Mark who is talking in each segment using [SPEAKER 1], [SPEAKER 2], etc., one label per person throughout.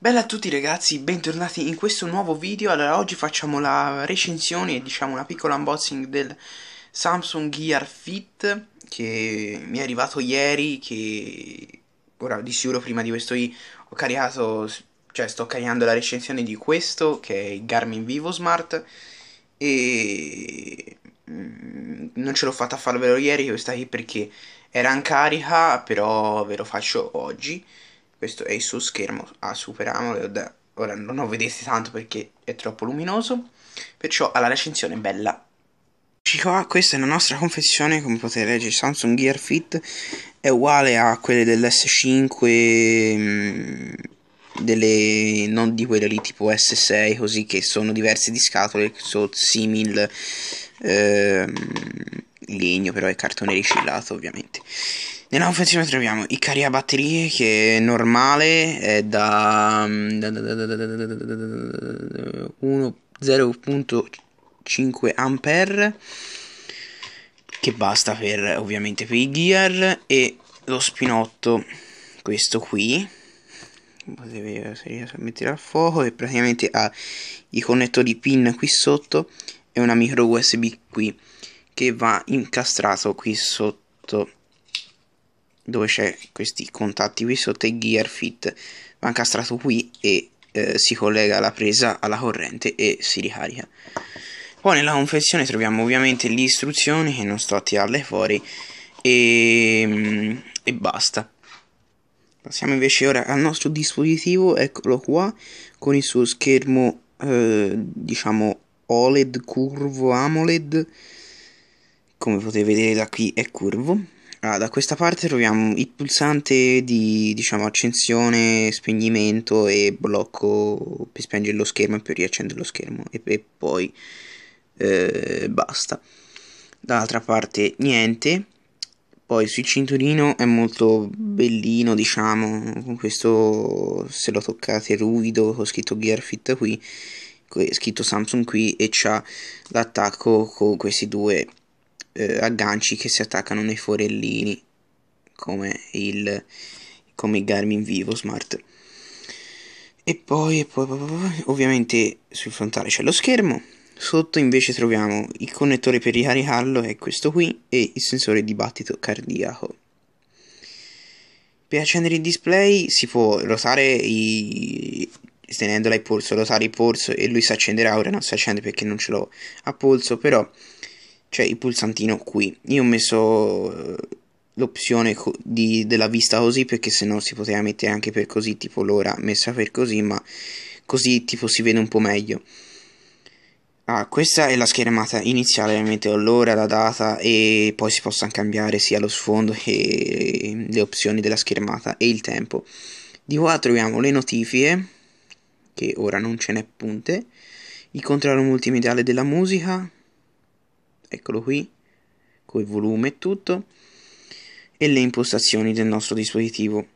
[SPEAKER 1] Bella a tutti ragazzi, bentornati in questo nuovo video Allora oggi facciamo la recensione e diciamo una piccola unboxing del Samsung Gear Fit Che mi è arrivato ieri, che ora di sicuro prima di questo i ho caricato Cioè sto caricando la recensione di questo che è il Garmin Vivo Smart E mm, non ce l'ho fatta a farvelo ieri questa qui perché era in carica però ve lo faccio oggi questo è il suo schermo a ah, Super AMOLED, ora non lo vedete tanto perché è troppo luminoso, perciò alla recensione bella. Qua, ah, questa è la nostra confezione, come potete leggere Samsung Gear Fit è uguale a quelle dell'S5 mh, mm, delle, non di quelle lì tipo S6 così che sono diverse di scatole sono simil ehm, legno però è cartone ricillato ovviamente nella confezione troviamo i carri a batterie che è normale è da 0.5 ampere che basta per ovviamente per i gear e lo spinotto questo qui potete vedere se riesco a mettere a fuoco e praticamente ha i connettori pin qui sotto e una micro usb qui che va incastrato qui sotto dove c'è questi contatti qui sotto e gear fit va incastrato qui e eh, si collega la presa alla corrente e si ricarica poi nella confezione troviamo ovviamente le istruzioni che non sto a tirarle fuori e, mm, e basta passiamo invece ora al nostro dispositivo eccolo qua con il suo schermo eh, diciamo OLED curvo AMOLED come potete vedere da qui è curvo allora, ah, da questa parte troviamo il pulsante di diciamo, accensione, spegnimento e blocco per spengere lo schermo e per riaccendere lo schermo e, e poi eh, basta. Dall'altra parte niente. Poi sul cinturino è molto bellino, diciamo, con questo se lo toccate ruvido, ho scritto Gearfit qui, scritto Samsung qui e c'ha l'attacco con questi due eh, agganci che si attaccano nei forellini come il come Garmin Vivo Smart e poi, e poi ovviamente sul frontale c'è lo schermo sotto invece troviamo il connettore per ricaricarlo è questo qui e il sensore di battito cardiaco per accendere il display si può ruotare i, tenendola ai polso, ruotare il polso e lui si accenderà, ora non si accende perché non ce l'ho a polso, però c'è cioè, il pulsantino qui. Io ho messo eh, l'opzione di, della vista così perché se no si poteva mettere anche per così, tipo l'ora messa per così, ma così tipo si vede un po' meglio. Ah, questa è la schermata iniziale, ovviamente ho l'ora, la data e poi si possono cambiare sia lo sfondo che le opzioni della schermata e il tempo. Di qua troviamo le notifiche, che ora non ce n'è punte, il controllo multimediale della musica, eccolo qui con il volume e tutto e le impostazioni del nostro dispositivo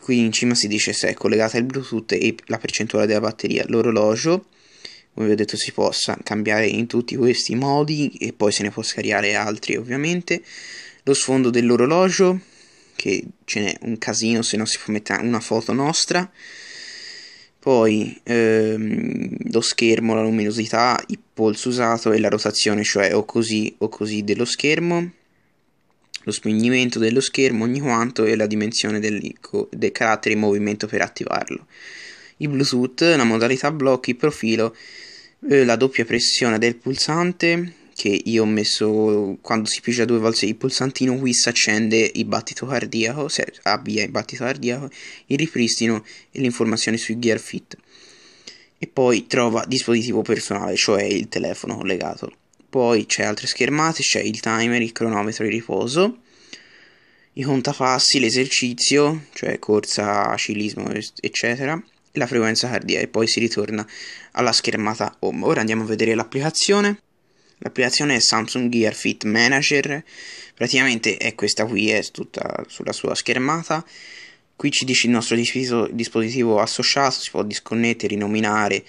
[SPEAKER 1] qui in cima si dice se è collegata il bluetooth e la percentuale della batteria l'orologio come vi ho detto si possa cambiare in tutti questi modi e poi se ne può scaricare altri ovviamente lo sfondo dell'orologio che ce n'è un casino se non si può mettere una foto nostra poi ehm, lo schermo, la luminosità, il polso usato e la rotazione, cioè o così o così dello schermo, lo spegnimento dello schermo ogni quanto e la dimensione del, del carattere in movimento per attivarlo. Il Bluetooth, la modalità blocchi, il profilo, eh, la doppia pressione del pulsante, che io ho messo quando si pigia due volte il pulsantino qui si accende il battito cardiaco, si avvia il battito cardiaco, il ripristino e l'informazione sui gear fit. E poi trova dispositivo personale, cioè il telefono collegato. Poi c'è altre schermate, c'è il timer, il cronometro, il riposo, i contapassi, l'esercizio, cioè corsa, cilismo eccetera, la frequenza cardiaca e poi si ritorna alla schermata home. Ora andiamo a vedere l'applicazione. L'applicazione Samsung Gear Fit Manager praticamente è questa qui, è tutta sulla sua schermata. Qui ci dice il nostro dispositivo associato, si può disconnettere, rinominare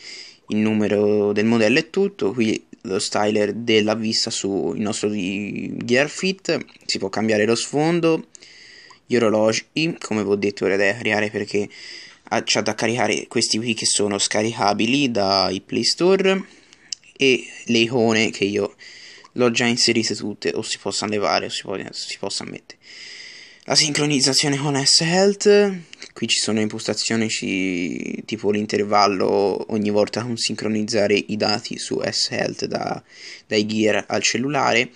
[SPEAKER 1] il numero del modello e tutto. Qui lo styler della vista sul nostro Gear Fit, si può cambiare lo sfondo, gli orologi, come vi ho detto ora da creare perché ah, c'è da caricare questi qui che sono scaricabili dai Play Store e le icone che io l'ho già inserite tutte o si possono levare o si, può, si possono mettere la sincronizzazione con S-Health qui ci sono impostazioni ci, tipo l'intervallo ogni volta con sincronizzare i dati su S-Health da, dai gear al cellulare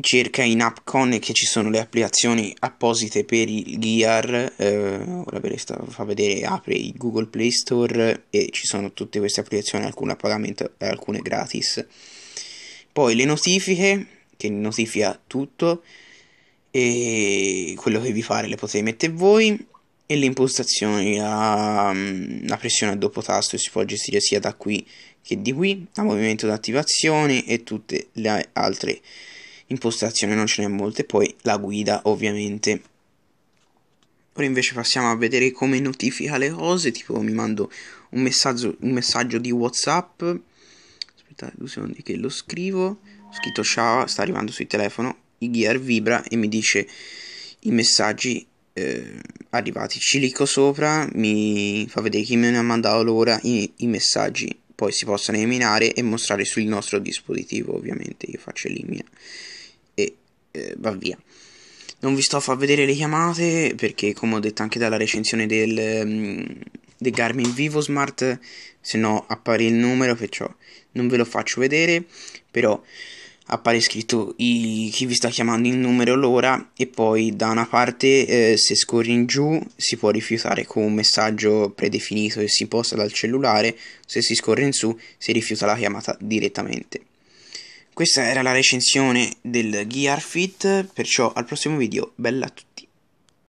[SPEAKER 1] cerca in AppCon che ci sono le applicazioni apposite per il Gear, eh, ora per le fa vedere, apre il Google Play Store e ci sono tutte queste applicazioni, alcune a pagamento e alcune gratis. Poi le notifiche, che notifica tutto e quello che vi pare le potete mettere voi e le impostazioni, la, mm, la pressione a doppio tasto si può gestire sia da qui che di qui, a movimento d'attivazione e tutte le altre impostazione non ce n'è molte, poi la guida ovviamente. Ora invece passiamo a vedere come notifica le cose, tipo mi mando un messaggio, un messaggio di Whatsapp, aspettate due secondi che lo scrivo, ho scritto ciao, sta arrivando sul telefono, il gear vibra e mi dice i messaggi eh, arrivati, clicco sopra, mi fa vedere chi me ne ha mandato l'ora, i, i messaggi poi si possono eliminare e mostrare sul nostro dispositivo ovviamente io faccio elimina eh, va via. Non vi sto a far vedere le chiamate perché, come ho detto anche dalla recensione del, mm, del Garmin Vivo Smart, se no appare il numero, perciò non ve lo faccio vedere, però appare scritto i, chi vi sta chiamando il numero, l'ora e poi da una parte eh, se scorri in giù si può rifiutare con un messaggio predefinito che si posta dal cellulare, se si scorre in su si rifiuta la chiamata direttamente. Questa era la recensione del Gear Fit, perciò al prossimo video, bella a tutti!